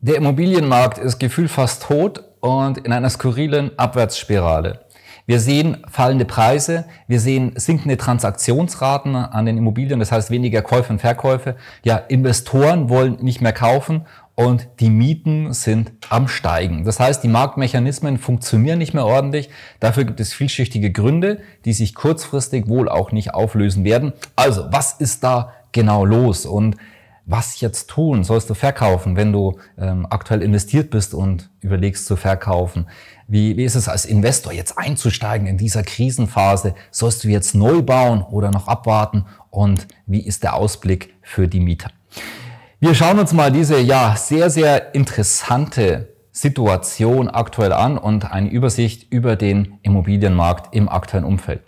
Der Immobilienmarkt ist gefühlt fast tot und in einer skurrilen Abwärtsspirale. Wir sehen fallende Preise, wir sehen sinkende Transaktionsraten an den Immobilien, das heißt weniger Käufe und Verkäufe. Ja, Investoren wollen nicht mehr kaufen und die Mieten sind am Steigen. Das heißt, die Marktmechanismen funktionieren nicht mehr ordentlich. Dafür gibt es vielschichtige Gründe, die sich kurzfristig wohl auch nicht auflösen werden. Also, was ist da genau los? Und was jetzt tun? Sollst du verkaufen, wenn du ähm, aktuell investiert bist und überlegst zu verkaufen? Wie, wie ist es als Investor jetzt einzusteigen in dieser Krisenphase? Sollst du jetzt neu bauen oder noch abwarten? Und wie ist der Ausblick für die Mieter? Wir schauen uns mal diese ja sehr, sehr interessante Situation aktuell an und eine Übersicht über den Immobilienmarkt im aktuellen Umfeld.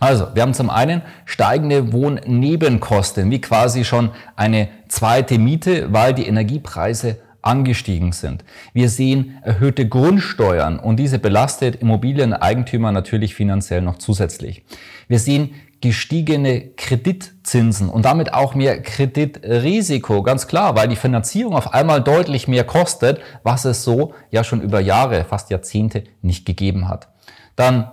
Also, wir haben zum einen steigende Wohnnebenkosten, wie quasi schon eine zweite Miete, weil die Energiepreise angestiegen sind. Wir sehen erhöhte Grundsteuern und diese belastet Immobilieneigentümer natürlich finanziell noch zusätzlich. Wir sehen gestiegene Kreditzinsen und damit auch mehr Kreditrisiko, ganz klar, weil die Finanzierung auf einmal deutlich mehr kostet, was es so ja schon über Jahre, fast Jahrzehnte nicht gegeben hat. Dann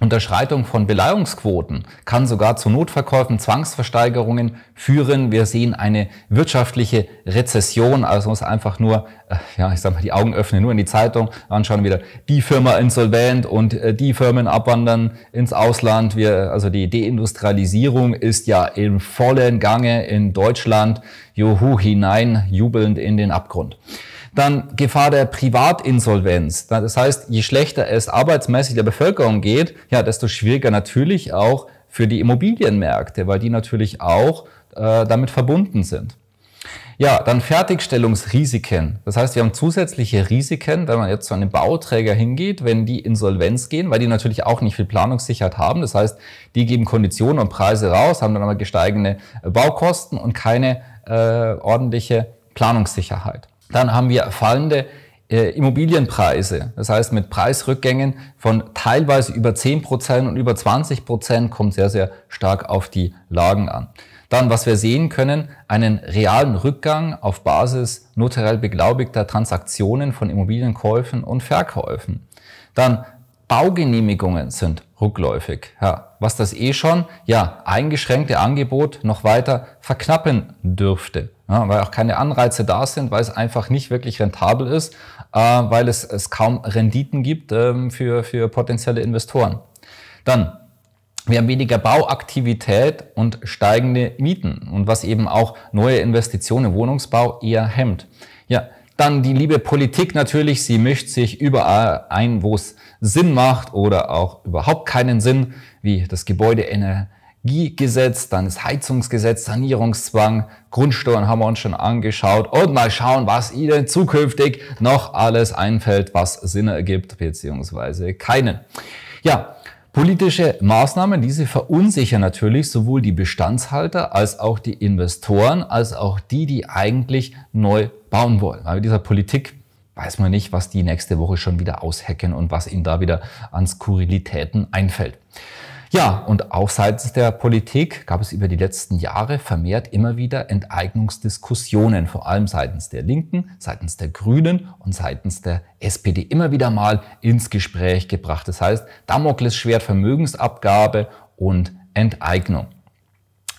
Unterschreitung von Beleihungsquoten kann sogar zu Notverkäufen, Zwangsversteigerungen führen. Wir sehen eine wirtschaftliche Rezession, also muss einfach nur, äh, ja, ich sag mal, die Augen öffnen, nur in die Zeitung anschauen wieder die Firma insolvent und äh, die Firmen abwandern ins Ausland. Wir, also die Deindustrialisierung ist ja im vollen Gange in Deutschland. Juhu hinein, jubelnd in den Abgrund. Dann Gefahr der Privatinsolvenz. Das heißt, je schlechter es arbeitsmäßig der Bevölkerung geht, ja, desto schwieriger natürlich auch für die Immobilienmärkte, weil die natürlich auch äh, damit verbunden sind. Ja, dann Fertigstellungsrisiken. Das heißt, wir haben zusätzliche Risiken, wenn man jetzt zu einem Bauträger hingeht, wenn die insolvenz gehen, weil die natürlich auch nicht viel Planungssicherheit haben. Das heißt, die geben Konditionen und Preise raus, haben dann aber gesteigende äh, Baukosten und keine äh, ordentliche Planungssicherheit. Dann haben wir fallende äh, Immobilienpreise. Das heißt, mit Preisrückgängen von teilweise über 10% und über 20% kommt sehr, sehr stark auf die Lagen an. Dann, was wir sehen können, einen realen Rückgang auf Basis notariell beglaubigter Transaktionen von Immobilienkäufen und Verkäufen. Dann Baugenehmigungen sind rückläufig, ja, was das eh schon ja eingeschränkte Angebot noch weiter verknappen dürfte. Ja, weil auch keine Anreize da sind, weil es einfach nicht wirklich rentabel ist, äh, weil es, es kaum Renditen gibt ähm, für, für potenzielle Investoren. Dann, wir haben weniger Bauaktivität und steigende Mieten und was eben auch neue Investitionen im Wohnungsbau eher hemmt. Ja, dann die liebe Politik natürlich, sie mischt sich überall ein, wo es Sinn macht oder auch überhaupt keinen Sinn, wie das Gebäudeenergie. Energiegesetz, dann das Heizungsgesetz, Sanierungszwang, Grundsteuern haben wir uns schon angeschaut und mal schauen, was Ihnen zukünftig noch alles einfällt, was Sinn ergibt beziehungsweise keinen. Ja, Politische Maßnahmen, diese verunsichern natürlich sowohl die Bestandshalter als auch die Investoren, als auch die, die eigentlich neu bauen wollen. Weil mit dieser Politik weiß man nicht, was die nächste Woche schon wieder aushacken und was ihnen da wieder an Skurrilitäten einfällt. Ja, und auch seitens der Politik gab es über die letzten Jahre vermehrt immer wieder Enteignungsdiskussionen, vor allem seitens der Linken, seitens der Grünen und seitens der SPD immer wieder mal ins Gespräch gebracht. Das heißt, Damoklesschwert Vermögensabgabe und Enteignung.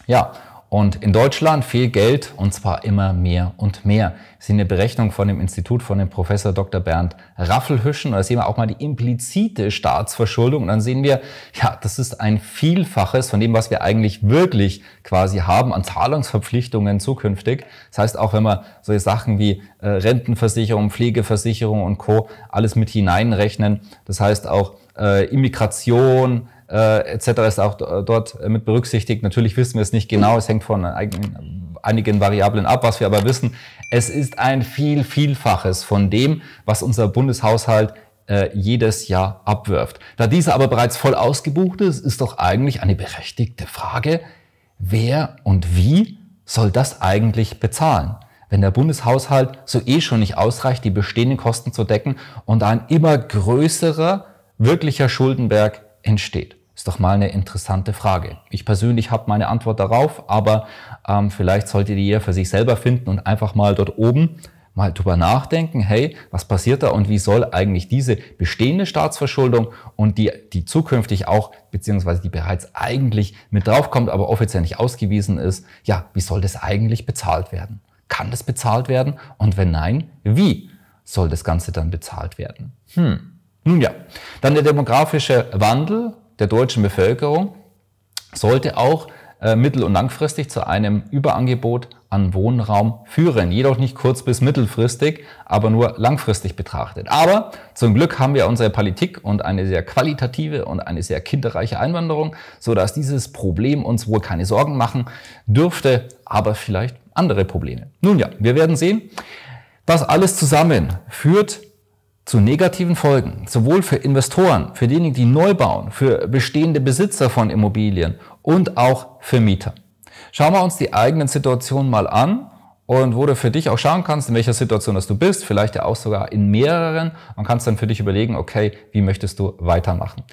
Ja, und in Deutschland fehlt Geld und zwar immer mehr und mehr. Das ist eine Berechnung von dem Institut von dem Professor Dr. Bernd Raffelhüschen. da sehen wir auch mal die implizite Staatsverschuldung. Und dann sehen wir, ja, das ist ein Vielfaches von dem, was wir eigentlich wirklich quasi haben an Zahlungsverpflichtungen zukünftig. Das heißt, auch wenn man solche Sachen wie äh, Rentenversicherung, Pflegeversicherung und Co. alles mit hineinrechnen. Das heißt auch äh, Immigration, äh, etc. ist auch dort mit berücksichtigt. Natürlich wissen wir es nicht genau, es hängt von einigen, Variablen ab. Was wir aber wissen, es ist ein viel, vielfaches von dem, was unser Bundeshaushalt äh, jedes Jahr abwirft. Da dieser aber bereits voll ausgebucht ist, ist doch eigentlich eine berechtigte Frage, wer und wie soll das eigentlich bezahlen? wenn der Bundeshaushalt so eh schon nicht ausreicht, die bestehenden Kosten zu decken und ein immer größerer wirklicher Schuldenberg entsteht. Ist doch mal eine interessante Frage. Ich persönlich habe meine Antwort darauf, aber ähm, vielleicht solltet ihr für sich selber finden und einfach mal dort oben mal drüber nachdenken, hey, was passiert da und wie soll eigentlich diese bestehende Staatsverschuldung und die, die zukünftig auch, beziehungsweise die bereits eigentlich mit draufkommt, aber offiziell nicht ausgewiesen ist, ja, wie soll das eigentlich bezahlt werden? Kann das bezahlt werden? Und wenn nein, wie soll das Ganze dann bezahlt werden? Hm. Nun ja, dann der demografische Wandel der deutschen Bevölkerung sollte auch äh, mittel- und langfristig zu einem Überangebot an Wohnraum führen. Jedoch nicht kurz- bis mittelfristig, aber nur langfristig betrachtet. Aber zum Glück haben wir unsere Politik und eine sehr qualitative und eine sehr kinderreiche Einwanderung, so dass dieses Problem uns wohl keine Sorgen machen dürfte, aber vielleicht andere Probleme. Nun ja, wir werden sehen. was alles zusammen führt zu negativen Folgen, sowohl für Investoren, für diejenigen, die neu bauen, für bestehende Besitzer von Immobilien und auch für Mieter. Schauen wir uns die eigenen Situationen mal an und wo du für dich auch schauen kannst, in welcher Situation das du bist, vielleicht ja auch sogar in mehreren und kannst dann für dich überlegen, okay, wie möchtest du weitermachen.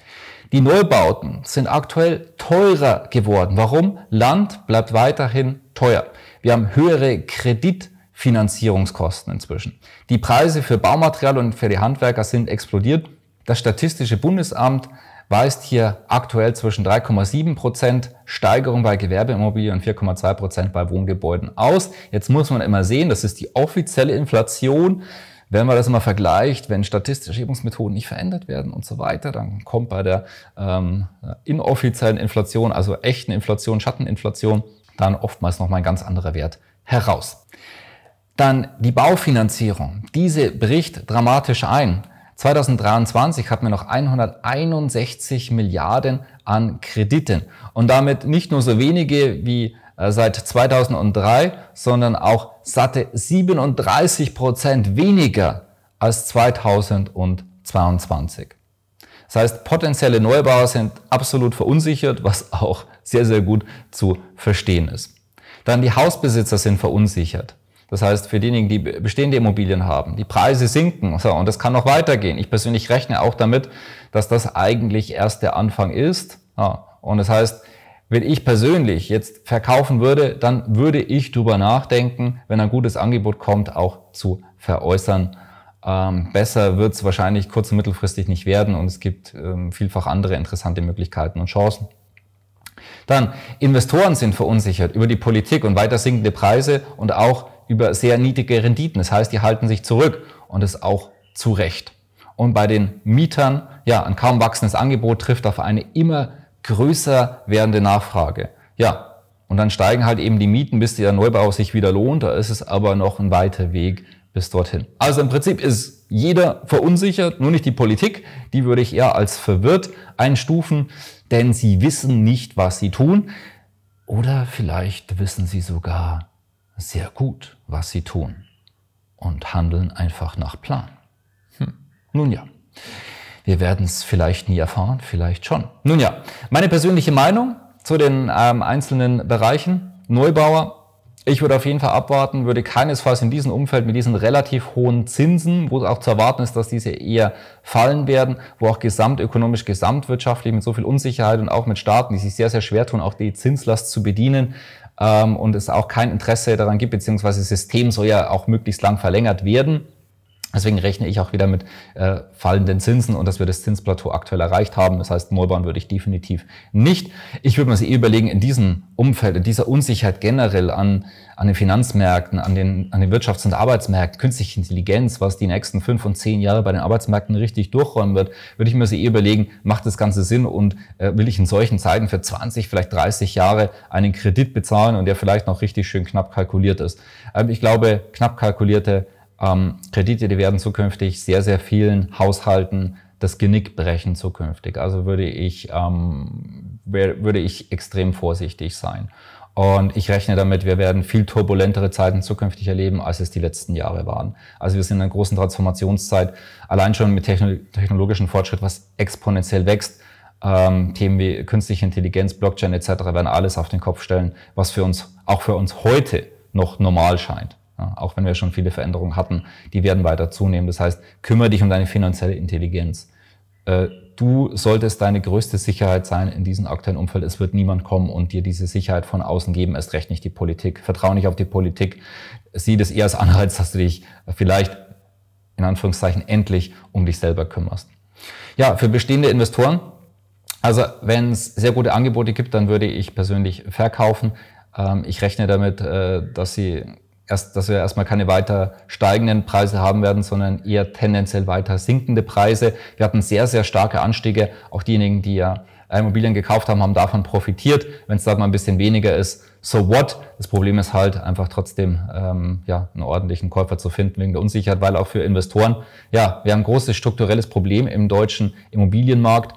Die Neubauten sind aktuell teurer geworden. Warum? Land bleibt weiterhin teuer. Wir haben höhere Kredit Finanzierungskosten inzwischen. Die Preise für Baumaterial und für die Handwerker sind explodiert. Das Statistische Bundesamt weist hier aktuell zwischen 3,7% Prozent Steigerung bei Gewerbeimmobilien und 4,2% Prozent bei Wohngebäuden aus. Jetzt muss man immer sehen, das ist die offizielle Inflation. Wenn man das immer vergleicht, wenn statistische Erhebungsmethoden nicht verändert werden und so weiter, dann kommt bei der ähm, inoffiziellen Inflation, also echten Inflation, Schatteninflation, dann oftmals nochmal ein ganz anderer Wert heraus. Dann die Baufinanzierung. Diese bricht dramatisch ein. 2023 hatten wir noch 161 Milliarden an Krediten und damit nicht nur so wenige wie äh, seit 2003, sondern auch satte 37 Prozent weniger als 2022. Das heißt, potenzielle Neubauer sind absolut verunsichert, was auch sehr, sehr gut zu verstehen ist. Dann die Hausbesitzer sind verunsichert. Das heißt, für diejenigen, die bestehende Immobilien haben, die Preise sinken. So, und das kann noch weitergehen. Ich persönlich rechne auch damit, dass das eigentlich erst der Anfang ist. Ja, und das heißt, wenn ich persönlich jetzt verkaufen würde, dann würde ich drüber nachdenken, wenn ein gutes Angebot kommt, auch zu veräußern. Ähm, besser wird es wahrscheinlich kurz- und mittelfristig nicht werden und es gibt ähm, vielfach andere interessante Möglichkeiten und Chancen. Dann, Investoren sind verunsichert über die Politik und weiter sinkende Preise und auch über sehr niedrige Renditen. Das heißt, die halten sich zurück und das auch zu Recht. Und bei den Mietern, ja, ein kaum wachsendes Angebot trifft auf eine immer größer werdende Nachfrage. Ja, und dann steigen halt eben die Mieten, bis der Neubau sich wieder lohnt. Da ist es aber noch ein weiter Weg bis dorthin. Also im Prinzip ist jeder verunsichert, nur nicht die Politik. Die würde ich eher als verwirrt einstufen, denn sie wissen nicht, was sie tun. Oder vielleicht wissen sie sogar, sehr gut, was sie tun und handeln einfach nach Plan. Hm. Nun ja, wir werden es vielleicht nie erfahren, vielleicht schon. Nun ja, meine persönliche Meinung zu den ähm, einzelnen Bereichen. Neubauer, ich würde auf jeden Fall abwarten, würde keinesfalls in diesem Umfeld mit diesen relativ hohen Zinsen, wo auch zu erwarten ist, dass diese eher fallen werden, wo auch gesamtökonomisch, gesamtwirtschaftlich mit so viel Unsicherheit und auch mit Staaten, die sich sehr, sehr schwer tun, auch die Zinslast zu bedienen, ähm, und es auch kein Interesse daran gibt, beziehungsweise das System soll ja auch möglichst lang verlängert werden. Deswegen rechne ich auch wieder mit äh, fallenden Zinsen und dass wir das Zinsplateau aktuell erreicht haben. Das heißt, Neubahn würde ich definitiv nicht. Ich würde mir sehr eh überlegen, in diesem Umfeld, in dieser Unsicherheit generell an, an den Finanzmärkten, an den, an den Wirtschafts- und Arbeitsmärkten, künstliche Intelligenz, was die nächsten fünf und zehn Jahre bei den Arbeitsmärkten richtig durchräumen wird, würde ich mir sehr eh überlegen, macht das Ganze Sinn und äh, will ich in solchen Zeiten für 20, vielleicht 30 Jahre einen Kredit bezahlen und der vielleicht noch richtig schön knapp kalkuliert ist. Ähm, ich glaube, knapp kalkulierte ähm, Kredite, die werden zukünftig sehr, sehr vielen Haushalten das Genick brechen zukünftig. Also würde ich, ähm, würde ich extrem vorsichtig sein. Und ich rechne damit, wir werden viel turbulentere Zeiten zukünftig erleben, als es die letzten Jahre waren. Also wir sind in einer großen Transformationszeit, allein schon mit technologischem Fortschritt, was exponentiell wächst. Ähm, Themen wie künstliche Intelligenz, Blockchain etc. werden alles auf den Kopf stellen, was für uns, auch für uns heute noch normal scheint. Ja, auch wenn wir schon viele Veränderungen hatten, die werden weiter zunehmen. Das heißt, kümmere dich um deine finanzielle Intelligenz. Äh, du solltest deine größte Sicherheit sein in diesem aktuellen Umfeld. Es wird niemand kommen und dir diese Sicherheit von außen geben, erst recht nicht die Politik. Vertraue nicht auf die Politik. Sieh das eher als Anreiz, dass du dich vielleicht in Anführungszeichen endlich um dich selber kümmerst. Ja, für bestehende Investoren, also wenn es sehr gute Angebote gibt, dann würde ich persönlich verkaufen. Ähm, ich rechne damit, äh, dass sie erst, dass wir erstmal keine weiter steigenden Preise haben werden, sondern eher tendenziell weiter sinkende Preise. Wir hatten sehr, sehr starke Anstiege. Auch diejenigen, die ja äh, Immobilien gekauft haben, haben davon profitiert. Wenn es da mal ein bisschen weniger ist, so what? Das Problem ist halt einfach trotzdem, ähm, ja, einen ordentlichen Käufer zu finden wegen der Unsicherheit, weil auch für Investoren, ja, wir haben ein großes strukturelles Problem im deutschen Immobilienmarkt.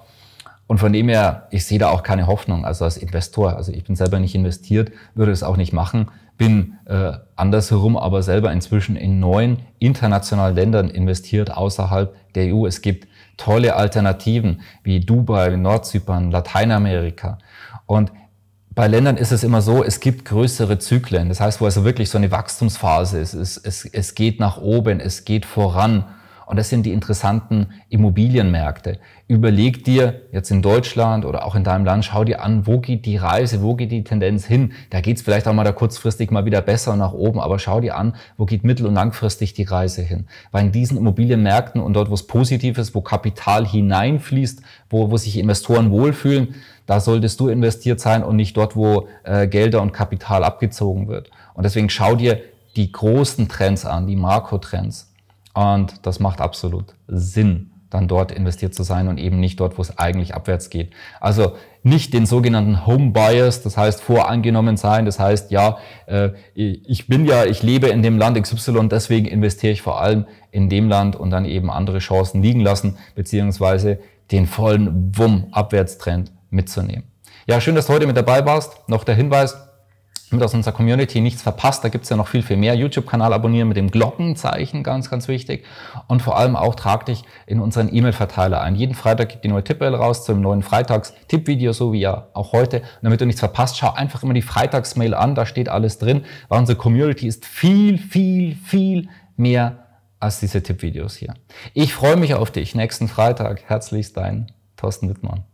Und von dem her, ich sehe da auch keine Hoffnung. Also als Investor, also ich bin selber nicht investiert, würde es auch nicht machen bin äh, andersherum aber selber inzwischen in neun internationalen Ländern investiert außerhalb der EU. Es gibt tolle Alternativen wie Dubai, Nordzypern, Lateinamerika. Und bei Ländern ist es immer so, es gibt größere Zyklen. Das heißt, wo also wirklich so eine Wachstumsphase ist. Es, es, es geht nach oben, es geht voran. Und das sind die interessanten Immobilienmärkte. Überleg dir jetzt in Deutschland oder auch in deinem Land, schau dir an, wo geht die Reise, wo geht die Tendenz hin. Da geht es vielleicht auch mal da kurzfristig mal wieder besser nach oben, aber schau dir an, wo geht mittel- und langfristig die Reise hin. Weil in diesen Immobilienmärkten und dort, wo es positiv ist, wo Kapital hineinfließt, wo, wo sich Investoren wohlfühlen, da solltest du investiert sein und nicht dort, wo äh, Gelder und Kapital abgezogen wird. Und deswegen schau dir die großen Trends an, die Makrotrends. Und das macht absolut Sinn, dann dort investiert zu sein und eben nicht dort, wo es eigentlich abwärts geht. Also nicht den sogenannten Home Bias, das heißt vorangenommen sein, das heißt, ja, äh, ich bin ja, ich lebe in dem Land XY, deswegen investiere ich vor allem in dem Land und dann eben andere Chancen liegen lassen, beziehungsweise den vollen Wumm-Abwärtstrend mitzunehmen. Ja, schön, dass du heute mit dabei warst. Noch der Hinweis, damit aus unserer Community nichts verpasst. Da gibt's ja noch viel, viel mehr. YouTube-Kanal abonnieren mit dem Glockenzeichen, ganz, ganz wichtig. Und vor allem auch trag dich in unseren E-Mail-Verteiler ein. Jeden Freitag gibt die neue Tippmail raus zum neuen freitags tipp video so wie ja auch heute. Und damit du nichts verpasst, schau einfach immer die Freitags-Mail an, da steht alles drin, weil unsere Community ist viel, viel, viel mehr als diese Tippvideos hier. Ich freue mich auf dich nächsten Freitag. Herzlichst dein Thorsten Wittmann.